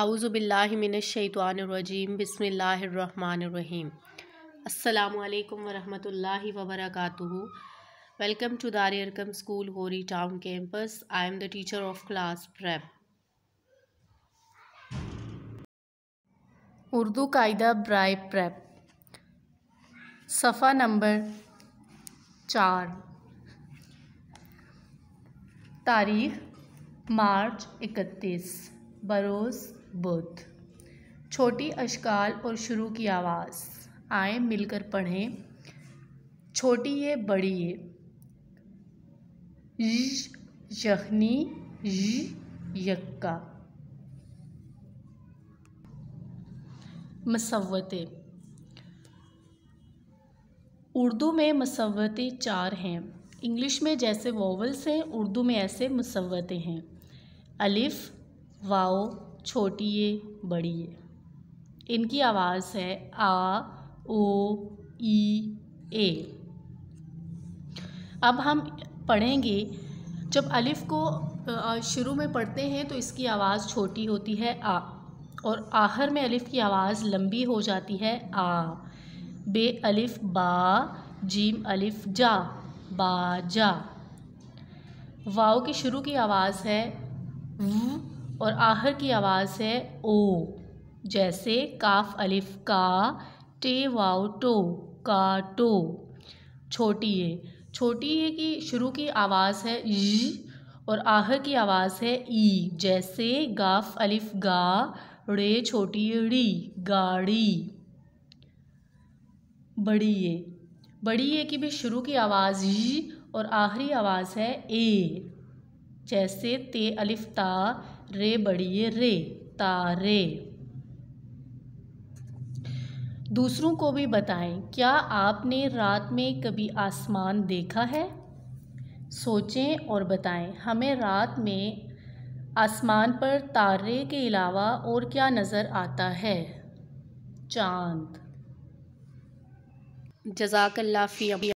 आउज़बिल्लिमिनशैतवानरजीम बसमीम अल्लाम वरहमल वबरक welcome to Dar Arqam school Gori town campus I am the teacher of class prep Urdu कायदा ब्राई प्रेप सफ़ा नंबर चार तारीख मार्च इकतीस बरोज़ बुद्ध छोटी अशकाल और शुरू की आवाज़ आए मिलकर पढ़ें छोटी ये बड़ी ये यखनी यक्का मसवतें उर्दू में मसवतें चार हैं इंग्लिश में जैसे वॉवल्स हैं उर्दू में ऐसे मसवतें हैं अलिफ़ वाओ छोटी ए बड़ी ए इनकी आवाज़ है आ ओ ई ए अब हम पढ़ेंगे जब अलिफ़ को शुरू में पढ़ते हैं तो इसकी आवाज़ छोटी होती है आ और आखिर में अलिफ़ की आवाज़ लंबी हो जाती है आ बे अलिफ़ बा जीम अलिफ़ जा बा जा वाओ के शुरू की आवाज़ है व और आहर की आवाज़ है ओ जैसे काफ अलिफ का टे वाओ टो का टो छोटी ए छोटी ए की शुरू की आवाज़ है ज और आहर की आवाज़ है ई जैसे गाफ अलिफ गा रे छोटी री गाड़ी बड़ी ए बड़ी ए की भी शुरू की आवाज़ ज और आखिरी आवाज़ है ए जैसे ते अलिफ ता रे बड़ी रे तारे दूसरों को भी बताएं क्या आपने रात में कभी आसमान देखा है सोचें और बताएं हमें रात में आसमान पर तारे के अलावा और क्या नज़र आता है चांद जजाकल्लाफी अभी